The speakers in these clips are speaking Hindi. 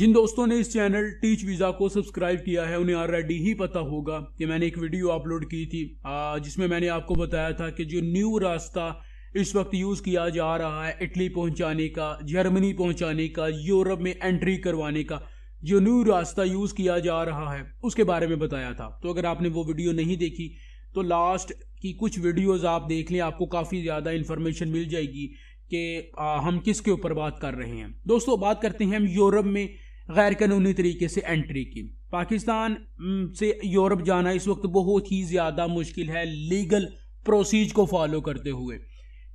जिन दोस्तों ने इस चैनल टीच वीजा को सब्सक्राइब किया है उन्हें ऑलरेडी ही पता होगा कि मैंने एक वीडियो अपलोड की थी जिसमें मैंने आपको बताया था कि जो न्यू रास्ता इस वक्त यूज किया जा रहा है इटली पहुंचाने का जर्मनी पहुंचाने का यूरोप में एंट्री करवाने का जो न्यू रास्ता यूज किया जा रहा है उसके बारे में बताया था तो अगर आपने वो वीडियो नहीं देखी तो लास्ट की कुछ वीडियोज़ आप देख लें आपको काफ़ी ज़्यादा इन्फॉर्मेशन मिल जाएगी कि हम किसके ऊपर बात कर रहे हैं दोस्तों बात करते हैं हम यूरोप में गैर कानूनी तरीके से एंट्री की पाकिस्तान से यूरोप जाना इस वक्त बहुत ही ज़्यादा मुश्किल है लीगल प्रोसीज को फॉलो करते हुए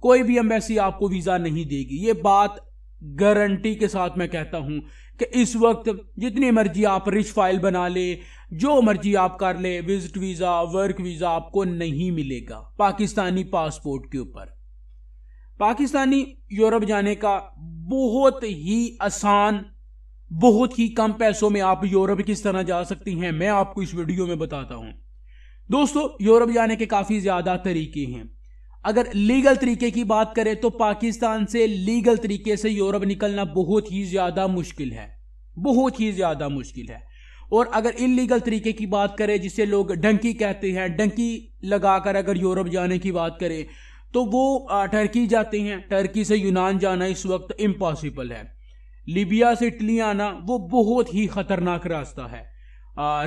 कोई भी एम्बेसी आपको वीज़ा नहीं देगी ये बात गारंटी के साथ मैं कहता हूँ कि इस वक्त जितनी मर्जी आप रिच फाइल बना ले जो मर्जी आप कर ले विजिट वीज़ा वर्क वीज़ा आपको नहीं मिलेगा पाकिस्तानी पासपोर्ट के ऊपर पाकिस्तानी यूरोप जाने का बहुत ही आसान बहुत ही कम पैसों में आप यूरोप किस तरह जा सकती हैं मैं आपको इस वीडियो में बताता हूं दोस्तों यूरोप जाने के काफ़ी ज़्यादा तरीके हैं अगर लीगल तरीके की बात करें तो पाकिस्तान से लीगल तरीके से यूरोप निकलना बहुत ही ज़्यादा मुश्किल है बहुत ही ज़्यादा मुश्किल है और अगर इलीगल तरीके की बात करें जिसे लोग डंकी कहते हैं डंकी लगाकर अगर यूरोप जाने की बात करें तो वो टर्की जाते हैं टर्की से यूनान जाना इस वक्त इम्पॉसिबल है लीबिया से इटली आना वो बहुत ही खतरनाक रास्ता है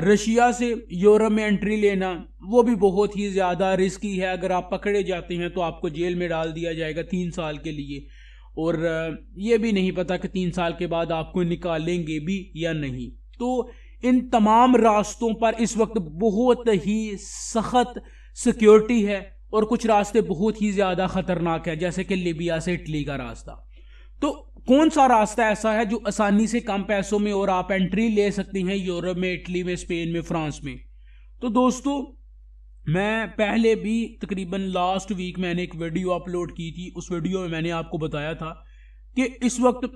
रशिया से यूरोप में एंट्री लेना वो भी बहुत ही ज़्यादा रिस्की है अगर आप पकड़े जाते हैं तो आपको जेल में डाल दिया जाएगा तीन साल के लिए और ये भी नहीं पता कि तीन साल के बाद आपको निकालेंगे भी या नहीं तो इन तमाम रास्तों पर इस वक्त बहुत ही सख्त सिक्योरिटी है और कुछ रास्ते बहुत ही ज़्यादा ख़तरनाक है जैसे कि लीबिया से इटली का रास्ता तो कौन सा रास्ता ऐसा है जो आसानी से कम पैसों में और आप एंट्री ले सकती हैं यूरोप में इटली में स्पेन में फ्रांस में तो दोस्तों मैं पहले भी तकरीबन लास्ट वीक मैंने एक वीडियो अपलोड की थी उस वीडियो में मैंने आपको बताया था कि इस वक्त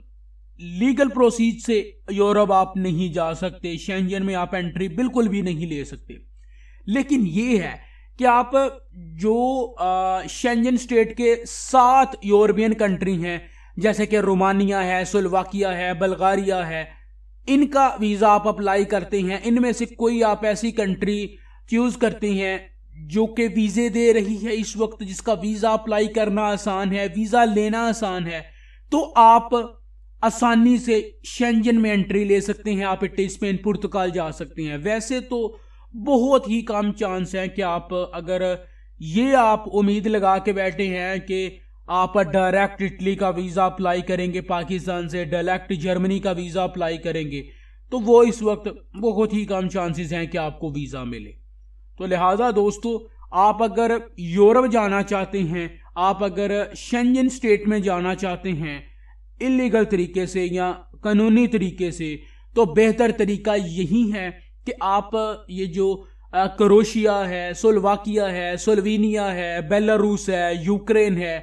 लीगल प्रोसीज से यूरोप आप नहीं जा सकते शेंजन में आप एंट्री बिल्कुल भी नहीं ले सकते लेकिन ये है कि आप जो शेंजन स्टेट के सात यूरोपियन कंट्री हैं जैसे कि रोमानिया है सुलवाकिया है बल्गारिया है इनका वीज़ा आप अप्लाई करते हैं इनमें से कोई आप ऐसी कंट्री चूज़ करते हैं जो कि वीज़े दे रही है इस वक्त जिसका वीज़ा अप्लाई करना आसान है वीज़ा लेना आसान है तो आप आसानी से शेंजन में एंट्री ले सकते हैं आप इटली स्पेन पुर्तगाल जा सकते हैं वैसे तो बहुत ही कम चांस है कि आप अगर ये आप उम्मीद लगा के बैठे हैं कि आप डायरेक्ट इटली का वीज़ा अप्लाई करेंगे पाकिस्तान से डायरेक्ट जर्मनी का वीज़ा अप्लाई करेंगे तो वो इस वक्त बहुत ही कम चांसेस हैं कि आपको वीज़ा मिले तो लिहाजा दोस्तों आप अगर यूरोप जाना चाहते हैं आप अगर शेंजन स्टेट में जाना चाहते हैं इलीगल तरीके से या कानूनी तरीके से तो बेहतर तरीका यही है कि आप ये जो करोशिया है सोलवाकिया है सोलवीनिया है बेलारूस है यूक्रेन है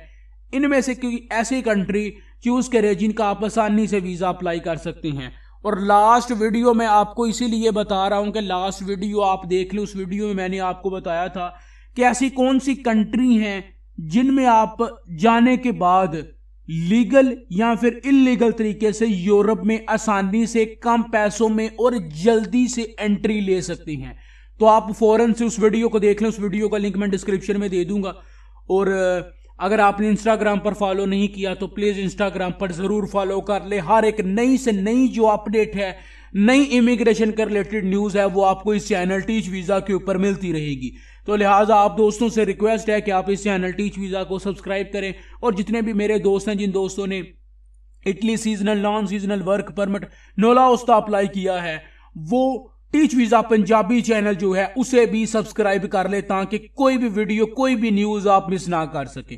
इनमें से क्योंकि ऐसी कंट्री चूज करें जिनका आप आसानी से वीज़ा अप्लाई कर सकते हैं और लास्ट वीडियो में आपको इसीलिए बता रहा हूं कि लास्ट वीडियो आप देख लें उस वीडियो में मैंने आपको बताया था कि ऐसी कौन सी कंट्री हैं जिनमें आप जाने के बाद लीगल या फिर इलीगल तरीके से यूरोप में आसानी से कम पैसों में और जल्दी से एंट्री ले सकती हैं तो आप फौरन से उस वीडियो को देख लें उस वीडियो का लिंक मैं डिस्क्रिप्शन में दे दूंगा और अगर आपने इंस्टाग्राम पर फॉलो नहीं किया तो प्लीज़ इंस्टाग्राम पर ज़रूर फॉलो कर ले हर एक नई से नई जो अपडेट है नई इमिग्रेशन के रिलेटेड न्यूज़ है वो आपको इस चैनल टीच वीज़ा के ऊपर मिलती रहेगी तो लिहाजा आप दोस्तों से रिक्वेस्ट है कि आप इस चैनल टीच वीज़ा को सब्सक्राइब करें और जितने भी मेरे दोस्त हैं जिन दोस्तों ने Italy seasonal non seasonal work permit नोला उसका अप्लाई किया है वो टीच वीज़ा पंजाबी चैनल जो है उसे भी सब्सक्राइब कर ले ताकि कोई भी वीडियो कोई भी न्यूज़ आप मिस ना कर सकें